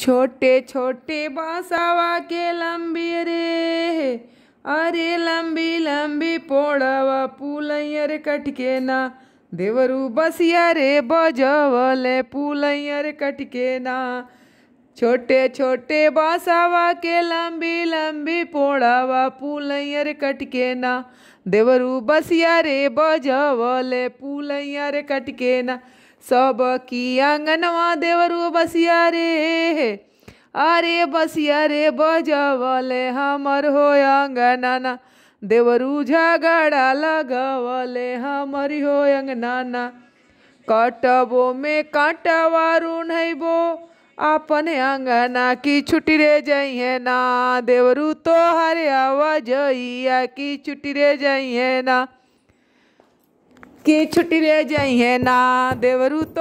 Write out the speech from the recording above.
छोटे छोटे बांसवा के लंबी रे अरे लंबी लंबी पोड़वा पुलैयर कटके ना देवरू बसिया रे बजवले पुलैयर कटके ना छोटे छोटे बांसवा के लंबी लंबी पोड़वा पुलैयर कटके ना देवरू बसिया रे बजवले पुलैयर कटके ना सब की अंगनवा देवरु बसिया रे अरे बसिया रे बजवले हमर हो अंगनाना देवरु झगड़ा लगवले हमर हो अंगनाना कटबो में कटवारू नहींबो अपने अंगना की छुट्टी रे जइए ना देवरु तो हरे आवा जइया की छुट्टी रे जइए ना की छुट्टी ले है ना देवरू तो